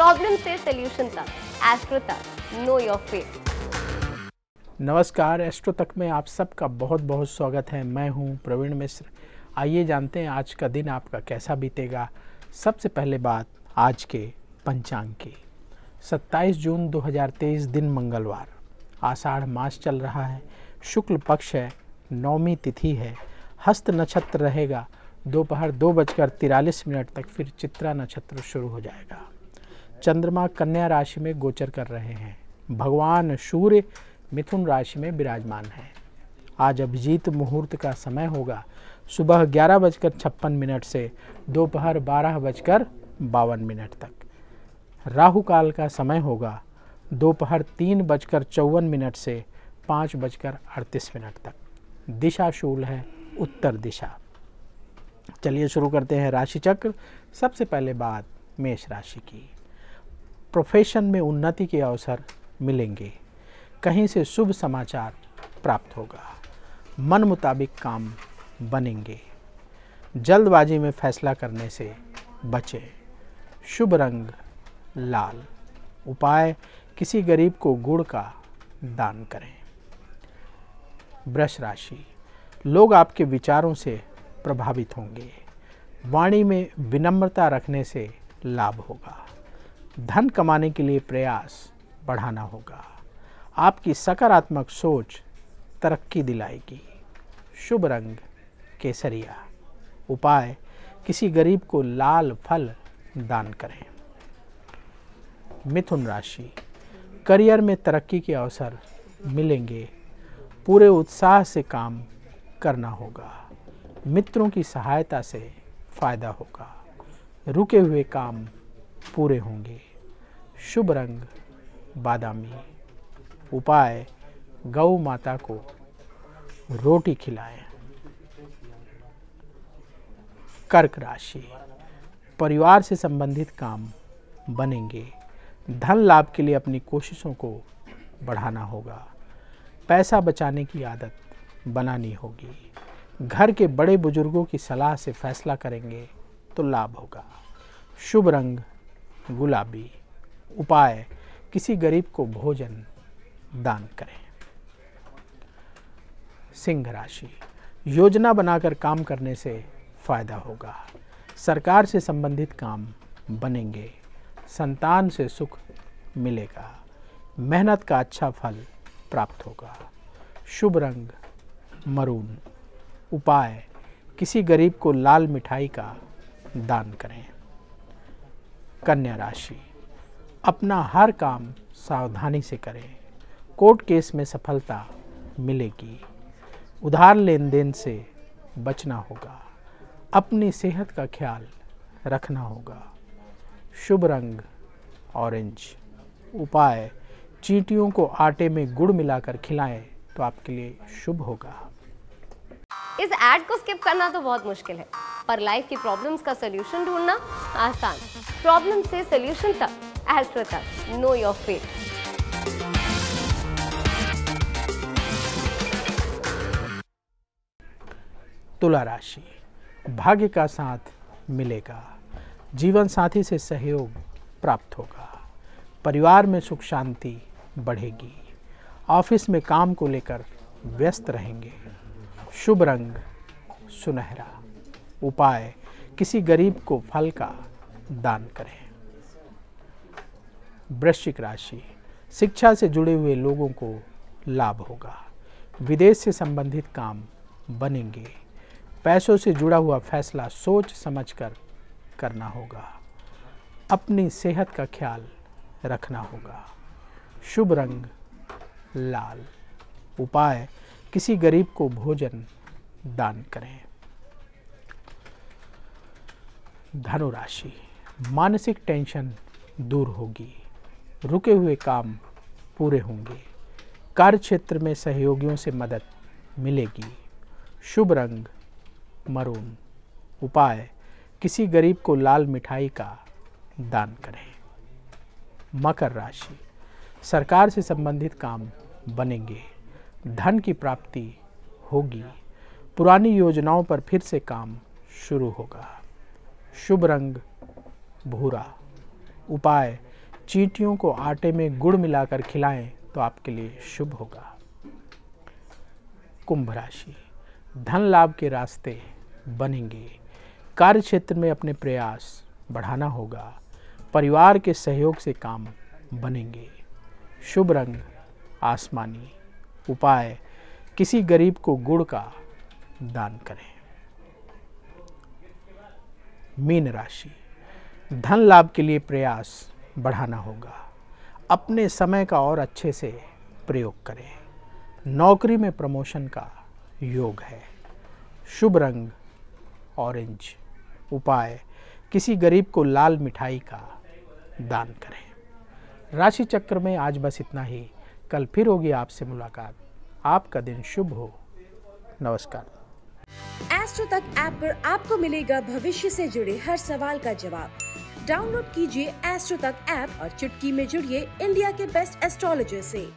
problem से solution तक Astro Tak know your fate नमस्कार एस्ट्रो तक में आप सबका बहुत बहुत स्वागत है मैं हूं प्रवीण मिश्र आइए जानते हैं आज का दिन आपका कैसा बीतेगा सबसे पहले बात आज के पंचांग की 27 जून 2023 दिन मंगलवार आषाढ़ मास चल रहा है शुक्ल पक्ष है नौमी तिथि है हस्त नक्षत्र रहेगा दोपहर दो, दो बजकर तिरालीस मिनट तक फिर चित्रा नक्षत्र शुरू हो जाएगा चंद्रमा कन्या राशि में गोचर कर रहे हैं भगवान सूर्य मिथुन राशि में विराजमान है आज अभिजीत मुहूर्त का समय होगा सुबह ग्यारह बजकर छप्पन मिनट से दोपहर बारह बजकर बावन मिनट तक राहु काल का समय होगा दोपहर तीन बजकर चौवन मिनट से पाँच बजकर अड़तीस मिनट तक दिशा शूल है उत्तर दिशा चलिए शुरू करते हैं राशि चक्र सबसे पहले बात मेष राशि की प्रोफेशन में उन्नति के अवसर मिलेंगे कहीं से शुभ समाचार प्राप्त होगा मन मुताबिक काम बनेंगे जल्दबाजी में फैसला करने से बचें शुभ रंग लाल उपाय किसी गरीब को गुड़ का दान करें वृष राशि लोग आपके विचारों से प्रभावित होंगे वाणी में विनम्रता रखने से लाभ होगा धन कमाने के लिए प्रयास बढ़ाना होगा आपकी सकारात्मक सोच तरक्की दिलाएगी शुभ रंग केसरिया उपाय किसी गरीब को लाल फल दान करें मिथुन राशि करियर में तरक्की के अवसर मिलेंगे पूरे उत्साह से काम करना होगा मित्रों की सहायता से फ़ायदा होगा रुके हुए काम पूरे होंगे शुभ रंग बादामी उपाय गौ माता को रोटी खिलाएं कर्क राशि परिवार से संबंधित काम बनेंगे धन लाभ के लिए अपनी कोशिशों को बढ़ाना होगा पैसा बचाने की आदत बनानी होगी घर के बड़े बुजुर्गों की सलाह से फैसला करेंगे तो लाभ होगा शुभ रंग गुलाबी उपाय किसी गरीब को भोजन दान करें सिंह राशि योजना बनाकर काम करने से फ़ायदा होगा सरकार से संबंधित काम बनेंगे संतान से सुख मिलेगा मेहनत का अच्छा फल प्राप्त होगा शुभ रंग मरून उपाय किसी गरीब को लाल मिठाई का दान करें कन्या राशि अपना हर काम सावधानी से करें कोर्ट केस में सफलता मिलेगी उधार लेन देन से बचना होगा अपनी सेहत का ख्याल रखना होगा शुभ रंग ऑरेंज उपाय चींटियों को आटे में गुड़ मिलाकर खिलाएं तो आपके लिए शुभ होगा इस एड को स्किप करना तो बहुत मुश्किल है पर लाइफ की प्रॉब्लम्स का सोल्यूशन ढूंढना आसान प्रॉब्लम से सोल्यूशन तक Astro Tak know your fate तुला राशि भाग्य का साथ मिलेगा जीवन साथी से सहयोग प्राप्त होगा परिवार में सुख शांति बढ़ेगी ऑफिस में काम को लेकर व्यस्त रहेंगे शुभ रंग सुनहरा उपाय किसी गरीब को फल का दान करें वृश्चिक राशि शिक्षा से जुड़े हुए लोगों को लाभ होगा विदेश से संबंधित काम बनेंगे पैसों से जुड़ा हुआ फैसला सोच समझकर करना होगा अपनी सेहत का ख्याल रखना होगा शुभ रंग लाल उपाय किसी गरीब को भोजन दान करें धनुराशि मानसिक टेंशन दूर होगी रुके हुए काम पूरे होंगे कार्य क्षेत्र में सहयोगियों से मदद मिलेगी शुभ रंग मरून उपाय किसी गरीब को लाल मिठाई का दान करें मकर राशि सरकार से संबंधित काम बनेंगे धन की प्राप्ति होगी पुरानी योजनाओं पर फिर से काम शुरू होगा शुभ रंग भूरा उपाय चींटियों को आटे में गुड़ मिलाकर खिलाएं तो आपके लिए शुभ होगा कुंभ राशि धन लाभ के रास्ते बनेंगे कार्य क्षेत्र में अपने प्रयास बढ़ाना होगा परिवार के सहयोग से काम बनेंगे शुभ रंग आसमानी उपाय किसी गरीब को गुड़ का दान करें मीन राशि धन लाभ के लिए प्रयास बढ़ाना होगा अपने समय का और अच्छे से प्रयोग करें नौकरी में प्रमोशन का योग है शुभ रंग ऑरेंज उपाय किसी गरीब को लाल मिठाई का दान करें राशि चक्र में आज बस इतना ही कल फिर होगी आपसे मुलाकात आपका दिन शुभ हो नमस्कार एस्ट्रो तक ऐप पर आपको मिलेगा भविष्य से जुड़े हर सवाल का जवाब डाउनलोड कीजिए एस्ट्रो तक ऐप और चुटकी में जुड़िए इंडिया के बेस्ट एस्ट्रोलॉजर से